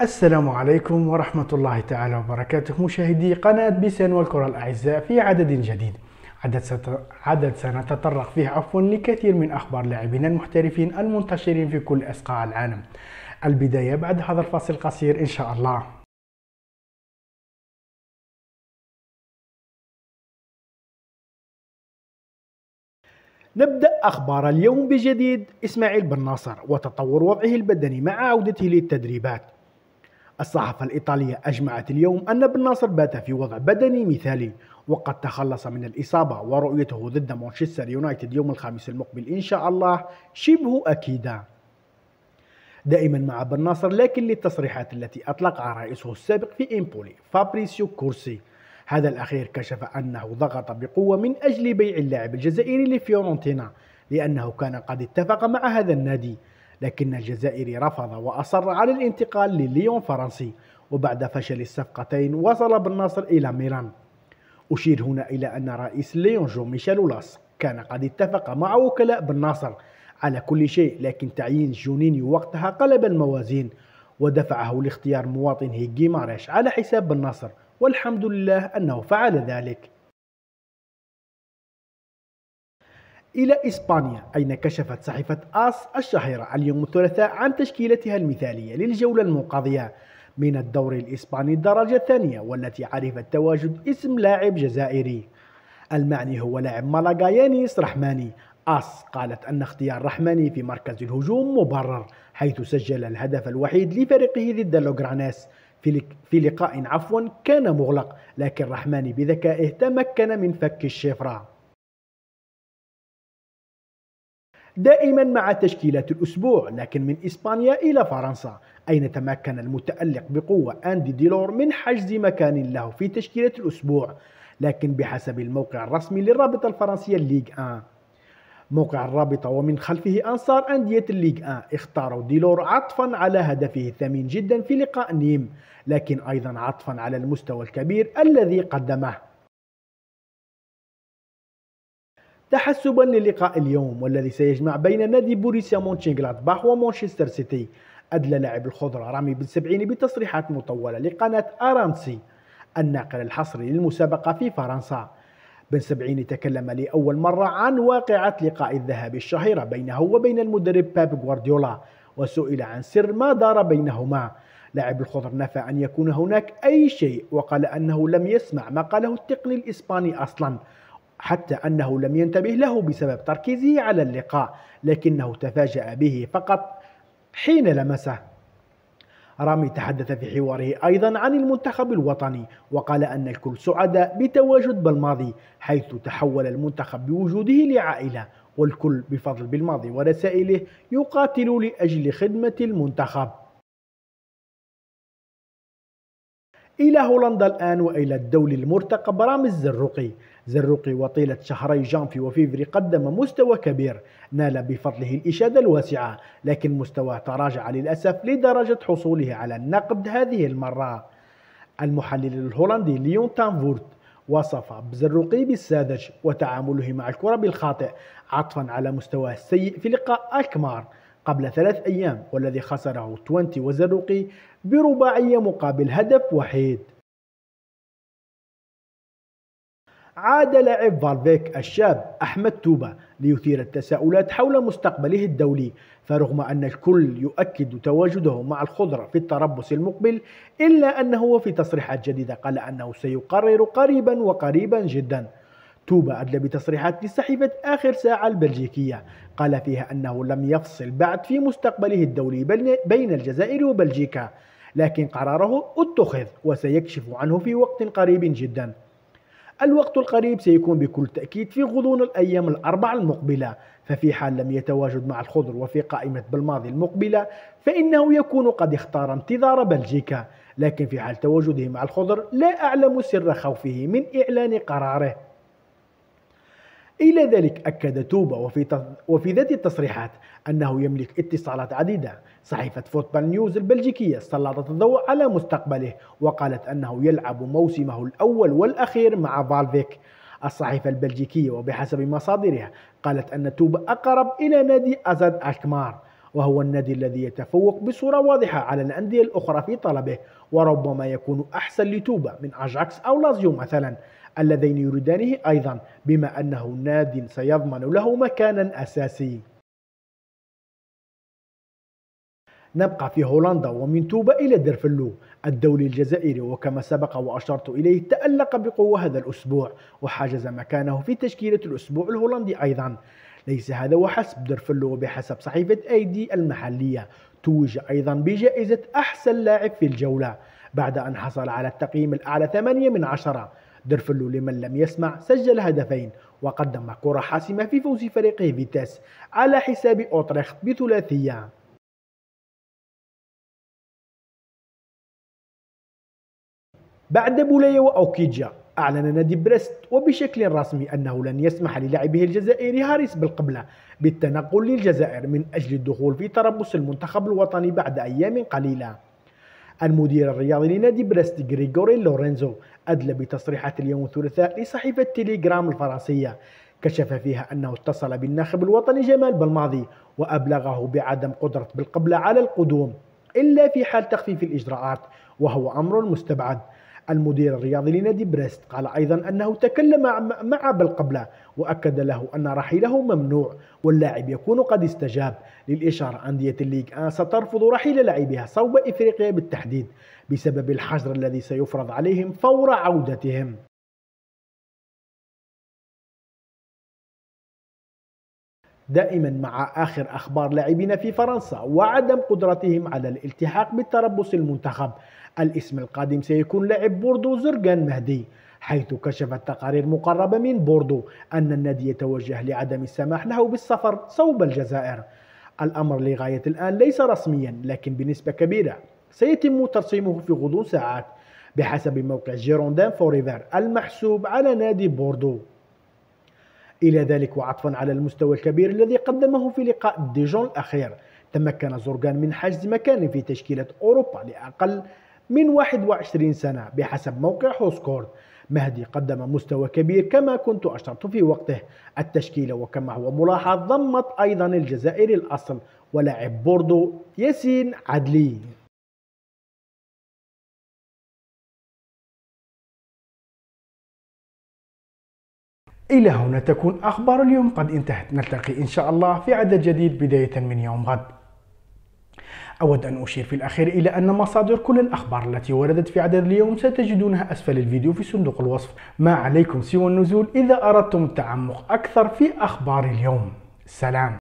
السلام عليكم ورحمة الله تعالى وبركاته مشاهدي قناة بيسان والكرة الأعزاء في عدد جديد عدد, عدد سنتطرق فيه عفوا لكثير من أخبار لاعبينا المحترفين المنتشرين في كل أسقاع العالم البداية بعد هذا الفاصل القصير إن شاء الله نبدأ أخبار اليوم بجديد إسماعيل بن ناصر وتطور وضعه البدني مع عودته للتدريبات الصحافة الإيطالية أجمعت اليوم أن بن ناصر بات في وضع بدني مثالي وقد تخلص من الإصابة ورؤيته ضد مانشستر يونايتد يوم الخميس المقبل إن شاء الله شبه أكيدة دائما مع بن ناصر لكن للتصريحات التي أطلقها رئيسه السابق في إمبولي فابريسيو كورسي هذا الأخير كشف أنه ضغط بقوة من أجل بيع اللاعب الجزائري لفيورنتينا لأنه كان قد اتفق مع هذا النادي لكن الجزائري رفض وأصر على الانتقال لليون فرنسي وبعد فشل الصفقتين وصل بالنصر إلى ميلان أشير هنا إلى أن رئيس ليون جو ميشيل اولاس كان قد اتفق مع وكلاء بالنصر على كل شيء لكن تعيين جونينيو وقتها قلب الموازين ودفعه لاختيار مواطنه ماريش على حساب بالنصر والحمد لله أنه فعل ذلك إلى إسبانيا أين كشفت صحيفة آس الشهيرة اليوم الثلاثاء عن تشكيلتها المثالية للجولة المنقضية من الدوري الإسباني الدرجة الثانية والتي عرفت تواجد اسم لاعب جزائري المعني هو لاعب مالاغا يانيس رحماني آس قالت أن اختيار رحماني في مركز الهجوم مبرر حيث سجل الهدف الوحيد لفريقه ضد لوغراناس في لقاء عفوا كان مغلق لكن رحماني بذكائه تمكن من فك الشفره دائما مع تشكيلات الأسبوع لكن من إسبانيا إلى فرنسا أين تمكن المتألق بقوة أندي ديلور من حجز مكان له في تشكيلة الأسبوع لكن بحسب الموقع الرسمي للرابطة الفرنسية الليغ 1 موقع الرابطة ومن خلفه أنصار أندية الليغ 1 اختاروا ديلور عطفا على هدفه الثمين جدا في لقاء نيم لكن أيضا عطفا على المستوى الكبير الذي قدمه تحسبا للقاء اليوم والذي سيجمع بين نادي بوريسيا مونشينغلادباخ ومانشستر سيتي أدلى لاعب الخضرة رامي بن سبعيني بتصريحات مطولة لقناة أرامسي الناقل الحصري للمسابقة في فرنسا بن سبعيني تكلم لأول مرة عن واقعة لقاء الذهاب الشهيرة بينه وبين المدرب باب غوارديولا وسئل عن سر ما دار بينهما لاعب الخضر نفى أن يكون هناك أي شيء وقال أنه لم يسمع ما قاله التقني الإسباني أصلا حتى أنه لم ينتبه له بسبب تركيزه على اللقاء لكنه تفاجأ به فقط حين لمسه رامي تحدث في حواره أيضا عن المنتخب الوطني وقال أن الكل سعداء بتواجد بالماضي حيث تحول المنتخب بوجوده لعائلة والكل بفضل بالماضي ورسائله يقاتل لأجل خدمة المنتخب إلى هولندا الآن وإلى الدولي المرتقب رامز الزرقي زروقي وطيلة شهري جانفي وفيفري قدم مستوى كبير نال بفضله الإشادة الواسعة لكن مستواه تراجع للأسف لدرجة حصوله على النقد هذه المرة المحلل الهولندي ليون تانفورت وصف بزروقي بالساذج وتعامله مع الكرة بالخاطئ عطفا على مستواه السيء في لقاء أكمار قبل ثلاث أيام والذي خسره توانتي وزروقي برباعية مقابل هدف وحيد عاد لاعب فالفيك الشاب أحمد توبة ليثير التساؤلات حول مستقبله الدولي فرغم أن الكل يؤكد تواجده مع الخضرة في التربص المقبل إلا أنه في تصريحات جديدة قال أنه سيقرر قريبا وقريبا جدا توبة أدلى بتصريحات لصحيفة آخر ساعة البلجيكية قال فيها أنه لم يفصل بعد في مستقبله الدولي بين الجزائر وبلجيكا لكن قراره اتخذ وسيكشف عنه في وقت قريب جداً الوقت القريب سيكون بكل تأكيد في غضون الأيام الأربع المقبلة ففي حال لم يتواجد مع الخضر وفي قائمة بالماضي المقبلة فإنه يكون قد اختار انتظار بلجيكا لكن في حال تواجده مع الخضر لا أعلم سر خوفه من إعلان قراره إلى ذلك أكد توبا وفي, وفي ذات التصريحات أنه يملك اتصالات عديدة صحيفة فوتبال نيوز البلجيكية سلطت الضوء على مستقبله وقالت أنه يلعب موسمه الأول والأخير مع فالفيك الصحيفة البلجيكية وبحسب مصادرها قالت أن توبا أقرب إلى نادي أزاد أكمار وهو النادي الذي يتفوق بصورة واضحة على الأندية الأخرى في طلبه وربما يكون أحسن لتوبا من أجاكس أو لازيو مثلا اللذين يريدانه أيضا بما أنه ناد سيضمن له مكانا أساسي نبقى في هولندا ومن توبة إلى درفلو الدولي الجزائري وكما سبق وأشرت إليه تألق بقوة هذا الأسبوع وحجز مكانه في تشكيلة الأسبوع الهولندي أيضا ليس هذا وحسب درفلو وبحسب صحيفة أيدي المحلية توج أيضا بجائزة أحسن لاعب في الجولة بعد أن حصل على التقييم الأعلى 8 من 10 درفلو لمن لم يسمع سجل هدفين وقدم كرة حاسمة في فوز فريقه فيتاس على حساب أوتريخت بثلاثية بعد بولاية وأوكيجا أعلن نادي بريست وبشكل رسمي أنه لن يسمح للاعبه الجزائري هاريس بالقبلة بالتنقل للجزائر من أجل الدخول في تربص المنتخب الوطني بعد أيام قليلة المدير الرياضي لنادي بريست غريغوري لورينزو أدلى بتصريحات اليوم الثلاثاء لصحيفة تيليجرام الفرنسية كشف فيها أنه اتصل بالناخب الوطني جمال بلماضي وأبلغه بعدم قدرة بالقبلة على القدوم إلا في حال تخفيف الإجراءات وهو أمر مستبعد المدير الرياضي لنادي بريست قال أيضا أنه تكلم مع بالقبلة وأكد له أن رحيله ممنوع واللاعب يكون قد استجاب للإشارة أندية الليغ آن سترفض رحيل لاعبها صوب إفريقيا بالتحديد بسبب الحجر الذي سيفرض عليهم فور عودتهم دائما مع آخر أخبار لاعبين في فرنسا وعدم قدرتهم على الالتحاق بالتربص المنتخب الاسم القادم سيكون لاعب بوردو زرقان مهدي حيث كشفت تقارير مقربة من بوردو أن النادي يتوجه لعدم السماح له بالسفر صوب الجزائر الأمر لغاية الآن ليس رسميا لكن بنسبة كبيرة سيتم ترسيمه في غضون ساعات بحسب موقع جيروندان فوريفر المحسوب على نادي بوردو إلى ذلك وعطفا على المستوى الكبير الذي قدمه في لقاء ديجون الأخير تمكن زورغان من حجز مكان في تشكيلة أوروبا لأقل من 21 سنة بحسب موقع هوسكورد مهدي قدم مستوى كبير كما كنت أشرت في وقته التشكيلة وكما هو ملاحظ ضمت أيضا الجزائري الأصل ولاعب بوردو ياسين عدلي إلى هنا تكون أخبار اليوم قد انتهت نلتقي إن شاء الله في عدد جديد بداية من يوم غد أود أن أشير في الأخير إلى أن مصادر كل الأخبار التي وردت في عدد اليوم ستجدونها أسفل الفيديو في صندوق الوصف ما عليكم سوى النزول إذا أردتم التعمق أكثر في أخبار اليوم سلام